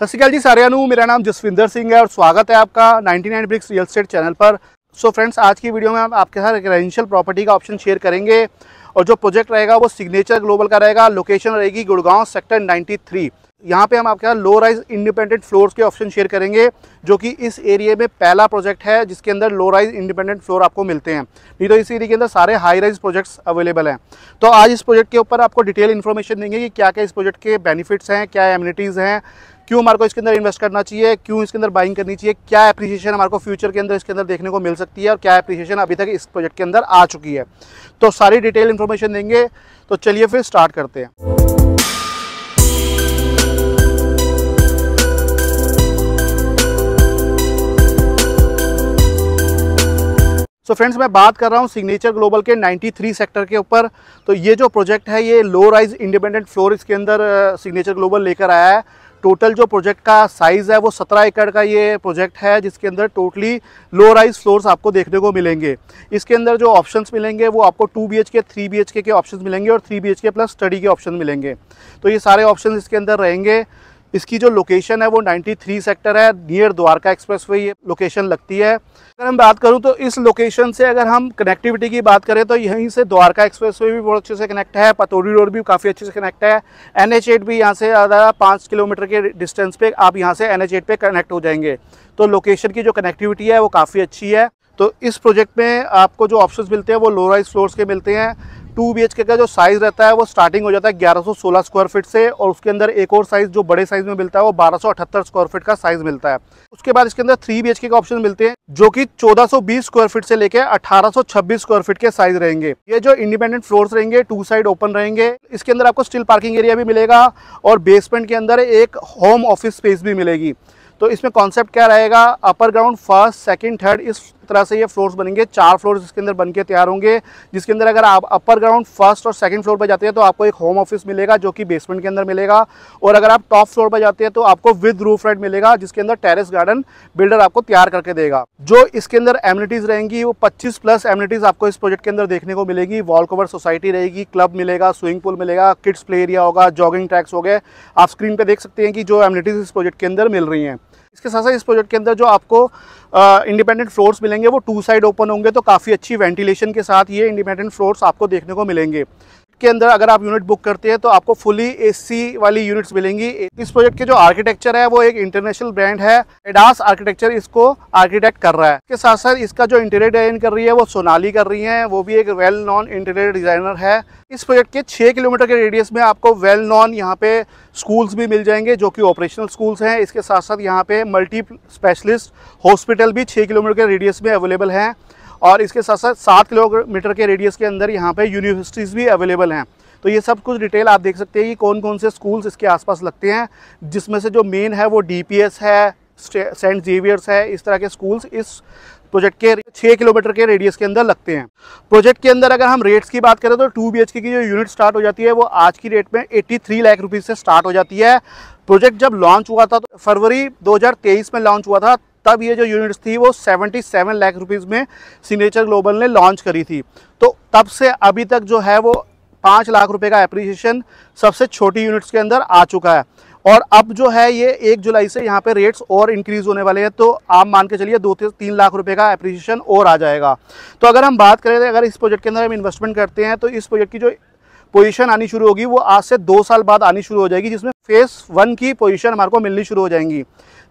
सत श्रीकाल जी ਜੀ मेरा नाम जसविंदर सिंह है और स्वागत है आपका 99 ब्रिक्स रियल स्टेट चैनल पर सो फ्रेंड्स आज की वीडियो में हम आपके साथ रेजिडेंशियल प्रॉपर्टी का ऑप्शन शेयर करेंगे और जो प्रोजेक्ट रहेगा वो सिग्नेचर ग्लोबल का रहेगा लोकेशन रहेगी गुड़गांव सेक्टर 93 यहाँ पर हम आपके साथ लो राइज इंडिपेंडेंट फ्लोर्स के ऑप्शन शेयर करेंगे जो कि इस एरिए में पहला प्रोजेक्ट है जिसके अंदर लो राइज इंडिपेंडेंट फ्लोर आपको मिलते हैं नहीं तो इस एरिए के अंदर सारे हाई राइज प्रोजेक्ट्स अवेलेबल हैं तो आज इस प्रोजेक्ट के ऊपर आपको डिटेल इन्फॉर्मेशन देंगे कि क्या क्या इस प्रोजेक्ट के बेनिफिट्स हैं क्या एम्यूनिटीज़ हैं क्यों हमारे को इसके अंदर इन्वेस्ट करना चाहिए क्यों इसके अंदर बाइंग करनी चाहिए क्या अप्रिसिएशन हमारे को फ्यूचर के अंदर इसके अंदर देखने को मिल सकती है और क्या अप्रिसिएशन अभी तक इस प्रोजेक्ट के अंदर आ चुकी है तो सारी डिटेल इन्फॉर्मेशन देंगे तो चलिए फिर स्टार्ट करते हैं सो so फ्रेंड्स मैं बात कर रहा हूँ सिग्नेचर ग्लोबल के 93 सेक्टर के ऊपर तो ये जो प्रोजेक्ट है ये लो राइज इंडिपेंडेंट फ्लोर इसके अंदर सिग्नेचर ग्लोबल लेकर आया है टोटल जो प्रोजेक्ट का साइज़ है वो सत्रह एकड़ का ये प्रोजेक्ट है जिसके अंदर टोटली लो राइज फ्लोर्स आपको देखने को मिलेंगे इसके अंदर जो ऑप्शंस मिलेंगे वो आपको two B H K three B H K option मिलेंगे और three B H K plus study के ऑप्शन मिलेंगे तो ये सारे ऑप्शन इसके अंदर रहेंगे इसकी जो लोकेशन है वो 93 सेक्टर है नियर द्वारका एक्सप्रेस वे ये लोकेशन लगती है अगर हम बात करूँ तो इस लोकेशन से अगर हम कनेक्टिविटी की बात करें तो यहीं से द्वारका एक्सप्रेस वे भी बहुत अच्छे से कनेक्ट है पतोड़ी रोड भी काफ़ी अच्छे से कनेक्ट है एन एच भी यहाँ से ज़्यादा पाँच किलोमीटर के डिस्टेंस पे आप यहाँ से एन एच पे कनेक्ट हो जाएंगे तो लोकेशन की जो कनेक्टिविटी है वो काफ़ी अच्छी है तो इस प्रोजेक्ट में आपको जो ऑप्शन मिलते हैं वो लो राइज फ्लोर्स के मिलते हैं टू बी का जो साइज़ रहता है वो स्टार्टिंग हो जाता है 1116 स्क्वायर फीट से और उसके अंदर एक और साइज़ जो बड़े साइज़ में मिलता है वो 1278 स्क्वायर फीट का साइज़ मिलता है उसके बाद इसके अंदर थ्री बी के ऑप्शन मिलते हैं जो कि 1420 स्क्वायर फीट से लेकर 1826 स्क्वायर फीट के साइज रहेंगे ये जो इंडिपेंडेंट फ्लोर्स रहेंगे टू साइड ओपन रहेंगे इसके अंदर आपको स्टिल पार्किंग एरिया भी मिलेगा और बेसमेंट के अंदर एक होम ऑफिस स्पेस भी मिलेगी तो इसमें कॉन्सेप्ट क्या रहेगा upper ground first second third इस तरह से ये फ्लोर्स बनेंगे चार फ्लोर्स इसके अंदर बनके तैयार होंगे जिसके अंदर अगर आप अपर ग्राउंड फर्स्ट और सेकंड फ्लोर पर जाते हैं तो आपको एक होम ऑफिस मिलेगा जो कि बेसमेंट के अंदर मिलेगा और अगर आप टॉप फ्लोर पर जाते हैं तो आपको विद रूफ रेड मिलेगा जिसके अंदर टेरिस गार्डन बिल्डर आपको तैयार करके देगा जो इसके अंदर एम्यूनिटीज़ रहेंगी वो पच्चीस प्लस एम्यूनिटीज़ आपको इस प्रोजेक्ट के अंदर देखने को मिलेगी वॉल कवर सोसाइटी रहेगी क्लब मिलेगा स्विमिंग पूल मिलेगा किड्स प्ले एरिया होगा जॉगिंग ट्रैक्स हो गए आप स्क्रीन पर देख सकते हैं कि जो एम्यूनिटीज़ इस प्रोजेक्ट के अंदर मिल रही हैं इसके साथ साथ इस प्रोजेक्ट के अंदर जो आपको इंडिपेंडेंट फ्लोर्स मिलेंगे वो टू साइड ओपन होंगे तो काफ़ी अच्छी वेंटिलेशन के साथ ये इंडिपेंडेंट फ्लोर्स आपको देखने को मिलेंगे के अंदर अगर आप यूनिट बुक करते हैं तो आपको फुली एसी वाली यूनिट्स मिलेंगी इस प्रोजेक्ट के जो आर्किटेक्चर है वो एक इंटरनेशनल ब्रांड है एडास आर्किटेक्चर इसको आर्किटेक्ट कर रहा है इसके साथ साथ इसका जो इंटीरियर डिजाइन कर रही है वो सोनाली कर रही है वो भी एक वेल नॉन इंटीरियर डिजाइनर है इस प्रोजेक्ट के छः किलोमीटर के रेडियस में आपको वेल नॉन यहाँ पे स्कूल्स भी मिल जाएंगे जो कि ऑपरेशनल स्कूल्स हैं इसके साथ साथ यहाँ पे मल्टी स्पेशलिस्ट हॉस्पिटल भी छः किलोमीटर के रेडियस में अवेलेबल हैं और इसके साथ साथ सात किलोमीटर के रेडियस के अंदर यहाँ पे यूनिवर्सिटीज़ भी अवेलेबल हैं तो ये सब कुछ डिटेल आप देख सकते हैं कि कौन कौन से स्कूल्स इसके आसपास लगते हैं जिसमें से जो मेन है वो डी है सेंट जेवियर्स है इस तरह के स्कूल्स इस प्रोजेक्ट के छः किलोमीटर के रेडियस के अंदर लगते हैं प्रोजेक्ट के अंदर अगर हम रेट्स की बात करें तो टू बी की जो यूनिट स्टार्ट हो जाती है वो आज की रेट में एट्टी थ्री लाख रुपीज़ से स्टार्ट हो जाती है प्रोजेक्ट जब लॉन्च हुआ था तो फरवरी 2023 में लॉन्च हुआ था तब ये जो यूनिट्स थी वो 77 लाख रुपीस में सिग्नेचर ग्लोबल ने लॉन्च करी थी तो तब से अभी तक जो है वो पाँच लाख रुपए का एप्रिसिएशन सबसे छोटी यूनिट्स के अंदर आ चुका है और अब जो है ये एक जुलाई से यहाँ पे रेट्स और इंक्रीज होने वाले हैं तो आप मान के चलिए दो तीन लाख रुपए का एप्रिसिएशन और आ जाएगा तो अगर हम बात करें अगर इस प्रोजेक्ट के अंदर हम इन्वेस्टमेंट करते हैं तो इस प्रोजेक्ट की जो पोजीशन आनी शुरू होगी वो आज से दो साल बाद आनी शुरू हो जाएगी जिसमें फेस वन की पोजीशन हमारे को मिलनी शुरू हो जाएंगी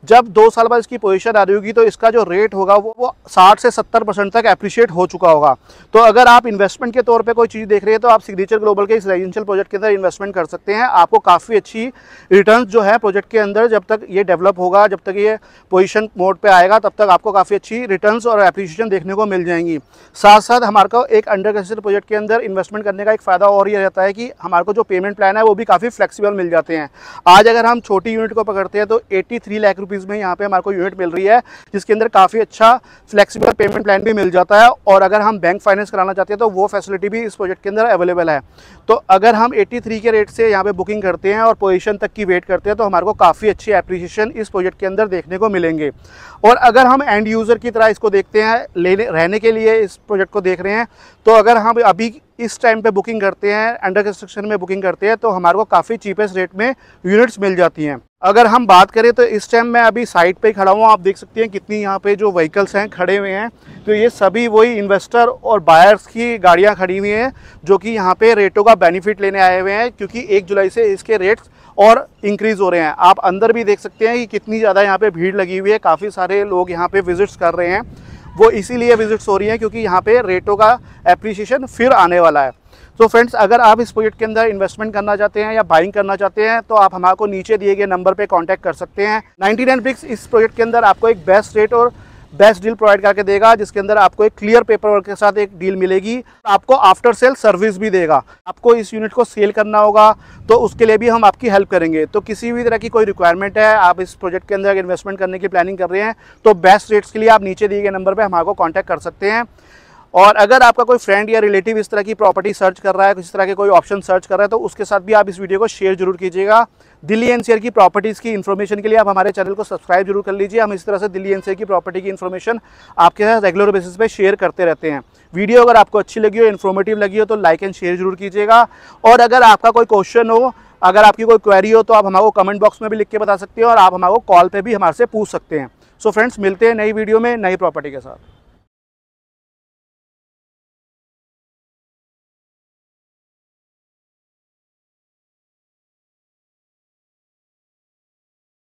जब दो साल बाद इसकी पोजीशन आ रही होगी तो इसका जो रेट होगा वो वो साठ से सत्तर परसेंट तक अप्रिशिएट हो चुका होगा तो अगर आप इन्वेस्टमेंट के तौर पे कोई चीज़ देख रहे हैं तो आप सिग्नेचर ग्लोबल के इस रेजिडेंशियल प्रोजेक्ट के अंदर इन्वेस्टमेंट कर सकते हैं आपको काफ़ी अच्छी रिटर्न जो है प्रोजेक्ट के अंदर जब तक ये डेवलप होगा जब तक ये पोजिशन मोड पर आएगा तब तक आपको काफ़ी अच्छी रिटर्न और अप्रिशिएशन देखने को मिल जाएंगी साथ साथ हमारे को एक अंडर कंस्ट्रक्शन प्रोजेक्ट के अंदर इन्वेस्टमेंट करने का एक फ़ायदा और यह रहता है कि हमारे को जो पेमेंट प्लान है वो भी काफ़ी फ्लेक्सिबल मिल जाते हैं आज अगर हम छोटी यूनिट को पकड़ते हैं तो एट्टी थ्री लाख रुपीज़ में यहाँ पे हमारे को यूनिट मिल रही है जिसके अंदर काफ़ी अच्छा फ्लेक्सिबल पेमेंट प्लान भी मिल जाता है और अगर हम बैंक फाइनेंस कराना चाहते हैं तो वो फैसिलिटी भी इस प्रोजेक्ट के अंदर अवेलेबल है तो अगर हम एट्टी के रेट से यहाँ पर बुकिंग करते हैं और पोजिशन तक की वेट करते हैं तो हमारे को काफ़ी अच्छी अप्रिसिएशन इस प्रोजेक्ट के अंदर देखने को मिलेंगे और अगर हम एंड यूज़र की तरह इसको देखते हैं लेने रहने के लिए इस प्रोजेक्ट को देख रहे हैं तो अगर हम अभी इस टाइम पे बुकिंग करते हैं अंडर कंस्ट्रक्शन में बुकिंग करते हैं तो हमारे को काफ़ी चीपेस्ट रेट में यूनिट्स मिल जाती हैं अगर हम बात करें तो इस टाइम मैं अभी साइट पे खड़ा हूँ आप देख सकते हैं कितनी यहाँ पे जो व्हीकल्स हैं खड़े हुए हैं तो ये सभी वही इन्वेस्टर और बायर्स की गाड़ियाँ खड़ी हुई हैं जो कि यहाँ पर रेटों का बेनिफिट लेने आए हुए हैं क्योंकि एक जुलाई से इसके रेट्स और इंक्रीज़ हो रहे हैं आप अंदर भी देख सकते हैं कि कितनी ज़्यादा यहाँ पर भीड़ लगी हुई है काफ़ी सारे लोग यहाँ पर विजिट्स कर रहे हैं वो इसीलिए विजिट्स हो रही हैं क्योंकि यहाँ पे रेटों का अप्रिसिएशन फिर आने वाला है तो फ्रेंड्स अगर आप इस प्रोजेक्ट के अंदर इन्वेस्टमेंट करना चाहते हैं या बाइंग करना चाहते हैं तो आप हमारे को नीचे दिए गए नंबर पे कांटेक्ट कर सकते हैं 99 नाइन इस प्रोजेक्ट के अंदर आपको एक बेस्ट रेट और बेस्ट डील प्रोवाइड करके देगा जिसके अंदर आपको एक क्लियर पेपर वर्क के साथ एक डील मिलेगी आपको आफ्टर सेल सर्विस भी देगा आपको इस यूनिट को सेल करना होगा तो उसके लिए भी हम आपकी हेल्प करेंगे तो किसी भी तरह की कोई रिक्वायरमेंट है आप इस प्रोजेक्ट के अंदर अगर इन्वेस्टमेंट करने की प्लानिंग कर रहे हैं तो बेस्ट रेट्स के लिए आप नीचे दिए गए नंबर पर हमारे कॉन्टैक्ट कर सकते हैं और अगर आपका कोई फ्रेंड या रिलेटिव इस तरह की प्रॉपर्टी सर्च कर रहा है किसी तरह के कोई ऑप्शन सर्च कर रहा है तो उसके साथ भी आप इस वीडियो को शेयर जरूर कीजिएगा दिल्ली एनसीआर की प्रॉपर्टीज़ की इन्फॉर्मेशन के लिए आप हमारे चैनल को सब्सक्राइब जरूर कर लीजिए हम इस तरह से दिल्ली एनसीआर की प्रॉपर्टी की इन्फॉर्मेशन आपके साथ रेगुलर बेसिस पे शेयर करते रहते हैं वीडियो अगर आपको अच्छी लगी हो इन्फॉर्मेटिव लगी हो तो लाइक एंड शेयर जरूर कीजिएगा और अगर आपका कोई क्वेश्चन हो अगर आपकी कोई क्वेरी हो तो आप हमारे कमेंट बॉक्स में भी लिख के बता सकते हैं और आप हमारे कॉल पर भी हमारे से पूछ सकते हैं सो फ्रेंड्स मिलते हैं नई वीडियो में नई प्रॉपर्टी के साथ